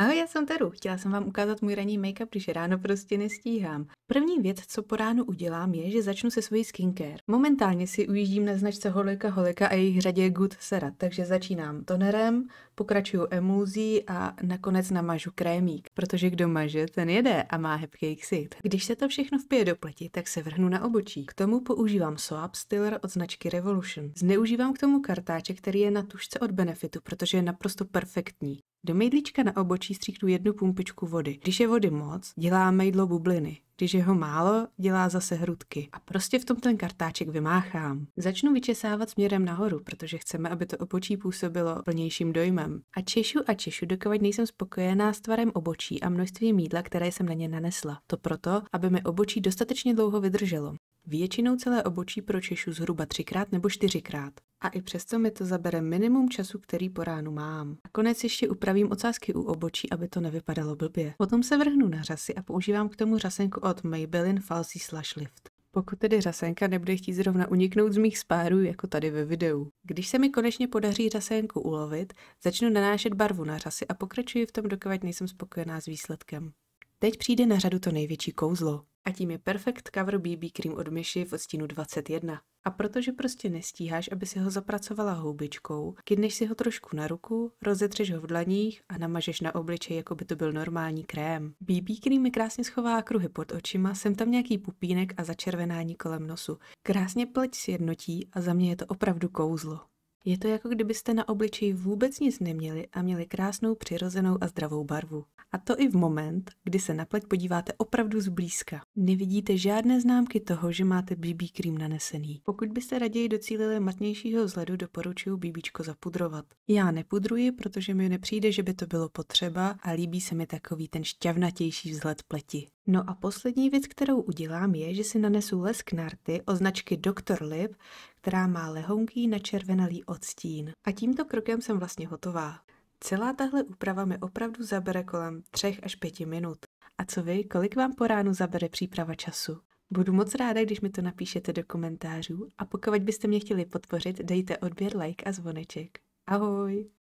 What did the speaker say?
Ahoj, já jsem Teru. Chtěla jsem vám ukázat můj ranní make-up, když ráno prostě nestíhám. První věc, co po ránu udělám, je, že začnu se svojí skincare. Momentálně si ujíždím na značce Holika Holika a jejich řadě Good Serat, takže začínám tonerem, pokračuju emulzí a nakonec namažu krémík, protože kdo maže, ten jede a má hebký ksit. Když se to všechno vpije do pleti, tak se vrhnu na obočí. K tomu používám Soap Stiller od značky Revolution. Zneužívám k tomu kartáček, který je na tušce od Benefitu, protože je naprosto perfektní. Do mejdlíčka na obočí stříknu jednu pumpičku vody. Když je vody moc, dělá mejdlo bubliny. Když je ho málo, dělá zase hrudky. A prostě v tom ten kartáček vymáchám. Začnu vyčesávat směrem nahoru, protože chceme, aby to obočí působilo plnějším dojmem. A češu a češu, dokud nejsem spokojená s tvarem obočí a množstvím mídla, které jsem na ně nanesla. To proto, aby mi obočí dostatečně dlouho vydrželo. Většinou celé obočí pročešu zhruba třikrát nebo čtyřikrát a i přesto mi to zabere minimum času, který po ránu mám. konec ještě upravím ocásky u obočí, aby to nevypadalo blbě. Potom se vrhnu na řasy a používám k tomu řasenku od Maybelline Falsy Slash Lift. Pokud tedy řasenka nebude chtít zrovna uniknout z mých spárů, jako tady ve videu. Když se mi konečně podaří řasenku ulovit, začnu nanášet barvu na řasy a pokračuji v tom, dokud nejsem spokojená s výsledkem. Teď přijde na řadu to největší kouzlo. A tím je Perfect Cover BB Cream od Myši v odstínu 21. A protože prostě nestíháš, aby si ho zapracovala houbičkou, kydneš si ho trošku na ruku, rozetřeš ho v dlaních a namažeš na obličej, jako by to byl normální krém. BB cream mi krásně schová kruhy pod očima, jsem tam nějaký pupínek a začervenání kolem nosu. Krásně pleť sjednotí a za mě je to opravdu kouzlo. Je to jako kdybyste na obličeji vůbec nic neměli a měli krásnou, přirozenou a zdravou barvu. A to i v moment, kdy se na pleť podíváte opravdu zblízka. Nevidíte žádné známky toho, že máte BB krém nanesený. Pokud byste raději docílili matnějšího vzhledu, doporučuji BB zapudrovat. Já nepudruji, protože mi nepřijde, že by to bylo potřeba a líbí se mi takový ten šťavnatější vzhled pleti. No a poslední věc, kterou udělám, je, že si nanesu lesk narty o značky Dr. Lip, která má lehonký načervenalý odstín. A tímto krokem jsem vlastně hotová. Celá tahle úprava mi opravdu zabere kolem 3 až 5 minut. A co vy, kolik vám po ránu zabere příprava času? Budu moc ráda, když mi to napíšete do komentářů a pokud byste mě chtěli podpořit, dejte odběr, like a zvoneček. Ahoj!